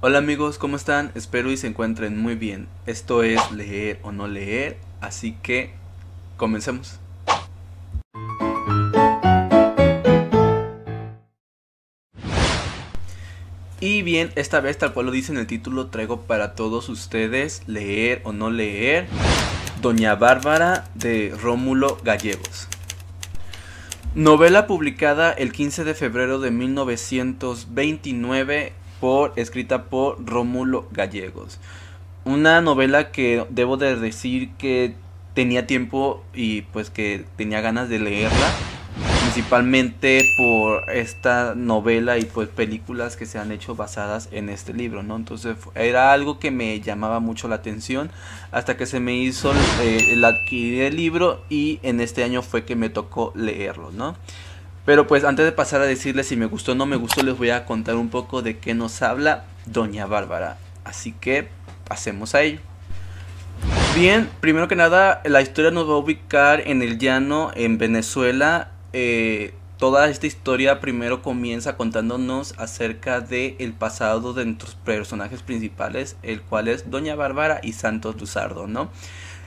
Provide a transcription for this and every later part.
Hola amigos, ¿cómo están? Espero y se encuentren muy bien. Esto es leer o no leer, así que comencemos. Y bien, esta vez tal cual lo dice en el título, traigo para todos ustedes leer o no leer Doña Bárbara de Rómulo Gallegos. Novela publicada el 15 de febrero de 1929 por, escrita por Rómulo Gallegos. Una novela que debo de decir que tenía tiempo y pues que tenía ganas de leerla principalmente por esta novela y pues películas que se han hecho basadas en este libro, ¿no? Entonces era algo que me llamaba mucho la atención hasta que se me hizo eh, el adquirir el libro y en este año fue que me tocó leerlo, ¿no? Pero pues antes de pasar a decirles si me gustó o no me gustó, les voy a contar un poco de qué nos habla Doña Bárbara. Así que pasemos a ello. Bien, primero que nada, la historia nos va a ubicar en el llano, en Venezuela. Eh, toda esta historia primero comienza contándonos acerca del el pasado de nuestros personajes principales, el cual es Doña Bárbara y Santos Luzardo, ¿no?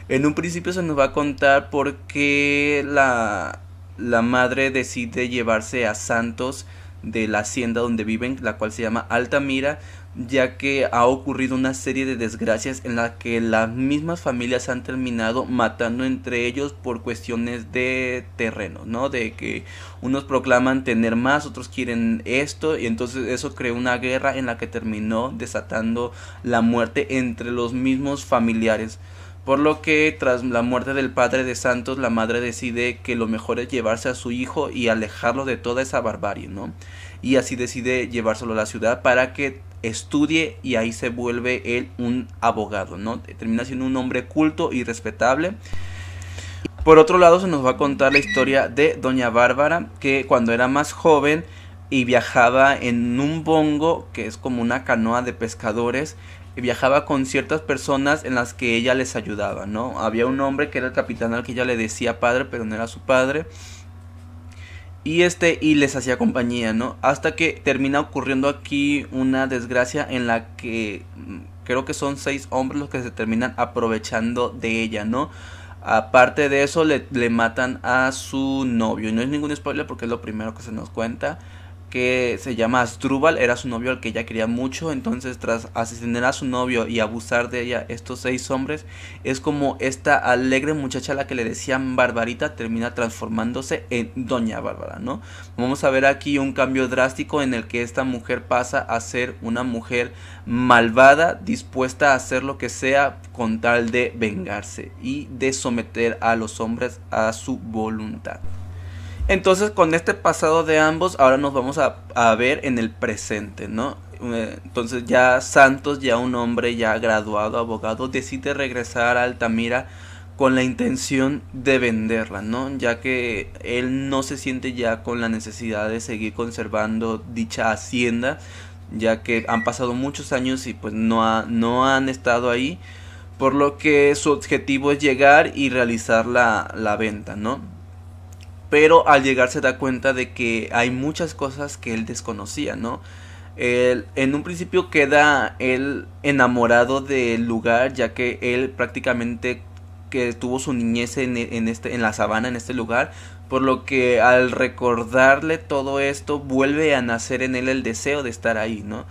En un principio se nos va a contar por qué la, la madre decide llevarse a Santos de la hacienda donde viven, la cual se llama Altamira, ya que ha ocurrido una serie de desgracias en la que las mismas familias han terminado matando entre ellos por cuestiones de terreno, ¿no? De que unos proclaman tener más, otros quieren esto, y entonces eso creó una guerra en la que terminó desatando la muerte entre los mismos familiares por lo que tras la muerte del padre de Santos, la madre decide que lo mejor es llevarse a su hijo y alejarlo de toda esa barbarie, ¿no? Y así decide llevárselo a la ciudad para que estudie y ahí se vuelve él un abogado, ¿no? Termina siendo un hombre culto y respetable. Por otro lado, se nos va a contar la historia de Doña Bárbara, que cuando era más joven y viajaba en un bongo, que es como una canoa de pescadores, viajaba con ciertas personas en las que ella les ayudaba, ¿no? Había un hombre que era el capitán al que ella le decía padre, pero no era su padre. Y este, y les hacía compañía, ¿no? Hasta que termina ocurriendo aquí una desgracia en la que mm, creo que son seis hombres los que se terminan aprovechando de ella, ¿no? Aparte de eso, le, le matan a su novio. Y no es ningún spoiler porque es lo primero que se nos cuenta que se llama Asdrúbal, era su novio al que ella quería mucho, entonces tras asesinar a su novio y abusar de ella estos seis hombres, es como esta alegre muchacha a la que le decían Barbarita termina transformándose en Doña Bárbara, ¿no? Vamos a ver aquí un cambio drástico en el que esta mujer pasa a ser una mujer malvada, dispuesta a hacer lo que sea con tal de vengarse y de someter a los hombres a su voluntad. Entonces, con este pasado de ambos, ahora nos vamos a, ver en el presente, ¿no? Eh, entonces ya Santos, ya un hombre ya graduado, abogado, decide regresar a Altamira con la intención de venderla, ¿no? Ya que él no se siente ya con la necesidad de seguir conservando dicha hacienda, ya que han pasado muchos años y pues no, no han estado ahí, por lo que su objetivo es llegar y realizar la, la venta, ¿no? pero al llegar se da cuenta de que hay muchas cosas que él desconocía, ¿no? Él, en un principio queda él enamorado del lugar, ya que él prácticamente que tuvo su niñez en, e, este, en la sabana, en este lugar, por lo que al recordarle todo esto vuelve a nacer en él el deseo de estar ahí, ¿no?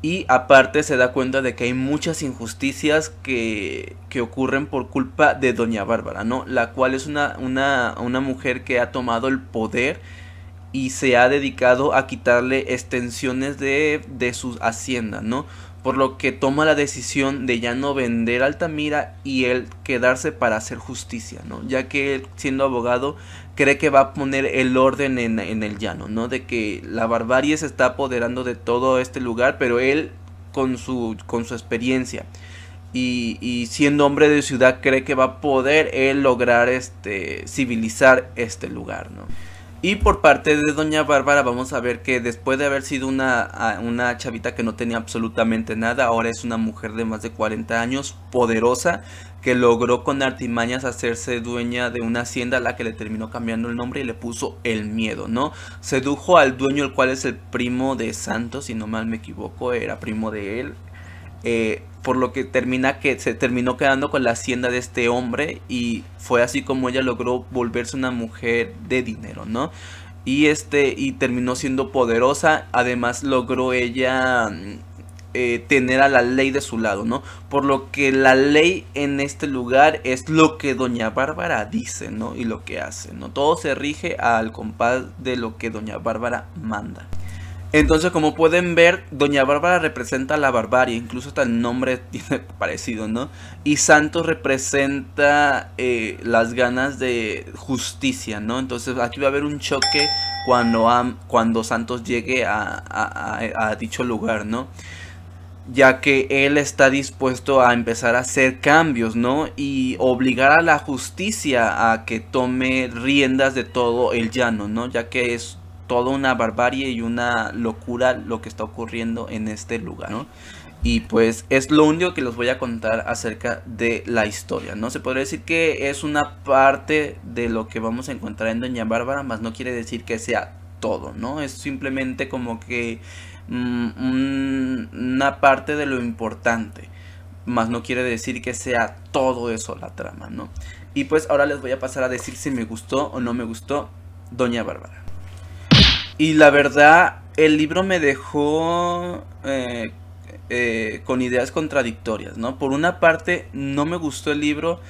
Y aparte se da cuenta de que hay muchas injusticias que, que ocurren por culpa de Doña Bárbara, ¿no? La cual es una, una, una mujer que ha tomado el poder y se ha dedicado a quitarle extensiones de, de su hacienda, ¿no? Por lo que toma la decisión de ya no vender Altamira y él quedarse para hacer justicia, ¿no? Ya que él, siendo abogado, cree que va a poner el orden en, el llano, ¿no? De que la barbarie se está apoderando de todo este lugar, pero él, con su, con su experiencia, y, siendo hombre de ciudad cree que va a poder él lograr este civilizar este lugar, ¿no? Y por parte de Doña Bárbara vamos a ver que después de haber sido una, una chavita que no tenía absolutamente nada, ahora es una mujer de más de 40 años, poderosa, que logró con artimañas hacerse dueña de una hacienda a la que le terminó cambiando el nombre y le puso el miedo, ¿no? Sedujo al dueño, el cual es el primo de Santos, si no mal me equivoco, era primo de él, eh, por lo que termina que se terminó quedando con la hacienda de este hombre y fue así como ella logró volverse una mujer de dinero, ¿no? Y este y terminó siendo poderosa, además logró ella mm, eh, tener a la ley de su lado, ¿no? Por lo que la ley en este lugar es lo que Doña Bárbara dice, ¿no? Y lo que hace, ¿no? Todo se rige al compás de lo que Doña Bárbara manda. Entonces, como pueden ver, Doña Bárbara representa la barbarie, incluso hasta el nombre tiene parecido, ¿no? Y Santos representa eh, las ganas de justicia, ¿no? Entonces, aquí va a haber un choque cuando, cuando Santos llegue a dicho lugar, ¿no? ya que él está dispuesto a empezar a hacer cambios, ¿no? Y obligar a la justicia a que tome riendas de todo el llano, ¿no? Ya que es toda una barbarie y una locura lo que está ocurriendo en este lugar, ¿no? Y pues es lo único que les voy a contar acerca de la historia, ¿no? Se podría decir que es una parte de lo que vamos a encontrar en Doña Bárbara, más no quiere decir que sea todo, ¿no? Es simplemente como que mm, una parte de lo importante, más no quiere decir que sea todo eso la trama, ¿no? Y pues ahora les voy a pasar a decir si me gustó o no me gustó Doña Bárbara. Y la verdad, el libro me dejó eh, eh, con ideas contradictorias, ¿no? Por una parte, no me gustó el libro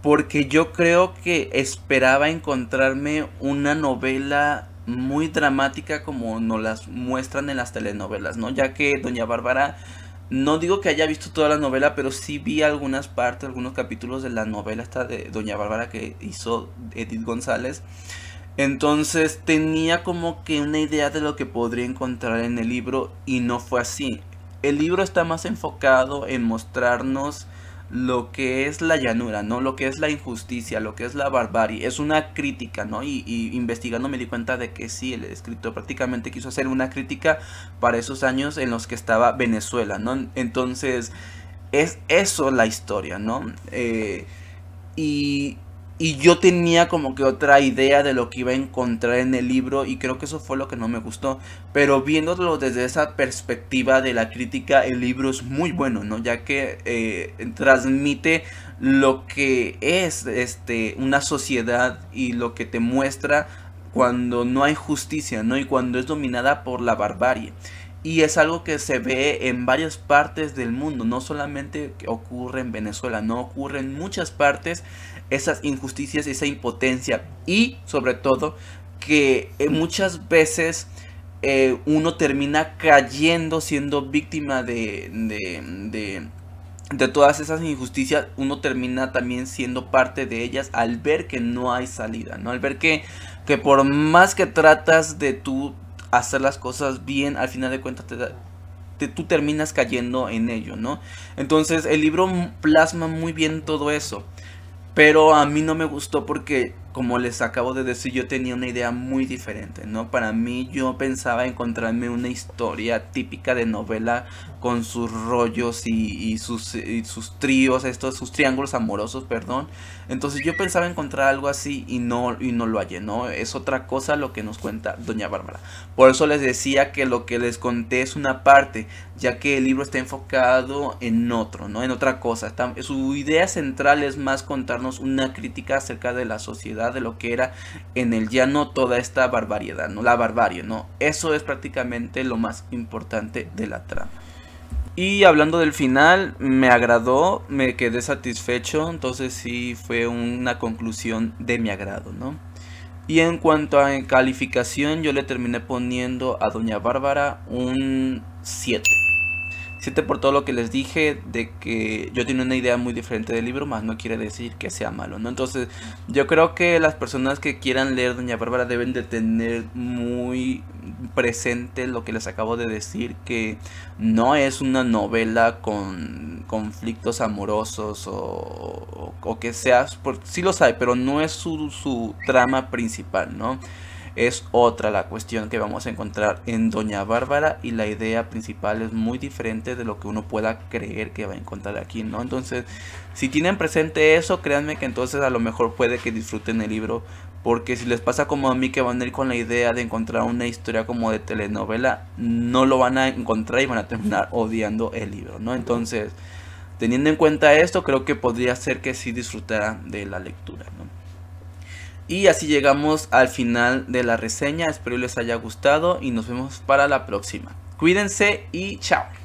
porque yo creo que esperaba encontrarme una novela muy dramática como nos las muestran en las telenovelas, ¿no? Ya que Doña Bárbara, no digo que haya visto toda la novela, pero sí vi algunas partes, algunos capítulos de la novela esta de Doña Bárbara que hizo Edith González. Entonces tenía como que una idea de lo que podría encontrar en el libro y no fue así. El libro está más enfocado en mostrarnos lo que es la llanura, ¿no? Lo que es la injusticia, lo que es la barbarie. Es una crítica, ¿no? Y, investigando me di cuenta de que sí, el escritor prácticamente quiso hacer una crítica para esos años en los que estaba Venezuela, ¿no? Entonces, es eso la historia, ¿no? Eh, y y yo tenía como que otra idea de lo que iba a encontrar en el libro y creo que eso fue lo que no me gustó. Pero viéndolo desde esa perspectiva de la crítica, el libro es muy bueno, ¿no? Ya que eh, transmite lo que es este, una sociedad y lo que te muestra cuando no hay justicia, ¿no? Y cuando es dominada por la barbarie. Y es algo que se ve en varias partes del mundo, no solamente ocurre en Venezuela, no ocurre en muchas partes esas injusticias, esa impotencia y sobre todo que eh, muchas veces eh, uno termina cayendo siendo víctima de, de, de, de todas esas injusticias, uno termina también siendo parte de ellas al ver que no hay salida, ¿no? Al ver que, que por más que tratas de tu hacer las cosas bien, al final de cuentas te tú terminas cayendo en ello, ¿no? Entonces el libro plasma muy bien todo eso. Pero a mí no me gustó porque como les acabo de decir, yo tenía una idea muy diferente, ¿no? Para mí yo pensaba encontrarme una historia típica de novela con sus rollos y, sus, sus tríos, estos, sus triángulos amorosos, perdón. Entonces yo pensaba encontrar algo así y no, y no lo hallé, ¿no? Es otra cosa lo que nos cuenta Doña Bárbara. Por eso les decía que lo que les conté es una parte, ya que el libro está enfocado en otro, ¿no? En otra cosa. su idea central es más contarnos una crítica acerca de la sociedad de lo que era en el llano toda esta barbaridad, ¿no? La barbarie, ¿no? Eso es prácticamente lo más importante de la trama. Y hablando del final, me agradó, me quedé satisfecho, entonces sí fue una conclusión de mi agrado, ¿no? Y en cuanto a calificación, yo le terminé poniendo a Doña Bárbara un 7. Siete por todo lo que les dije de que yo tenía una idea muy diferente del libro, más no quiere decir que sea malo, ¿no? Entonces, yo creo que las personas que quieran leer Doña Bárbara deben de tener muy presente lo que les acabo de decir, que no es una novela con conflictos amorosos o, o, que seas, por, sí lo sabe pero no es su, su trama principal, ¿no? es otra la cuestión que vamos a encontrar en Doña Bárbara y la idea principal es muy diferente de lo que uno pueda creer que va a encontrar aquí, ¿no? Entonces, si tienen presente eso, créanme que entonces a lo mejor puede que disfruten el libro, porque si les pasa como a mí que van a ir con la idea de encontrar una historia como de telenovela, no lo van a encontrar y van a terminar odiando el libro, ¿no? Entonces, teniendo en cuenta esto, creo que podría ser que sí disfrutaran de la lectura, ¿no? Y así llegamos al final de la reseña. Espero les haya gustado y nos vemos para la próxima. Cuídense y chao.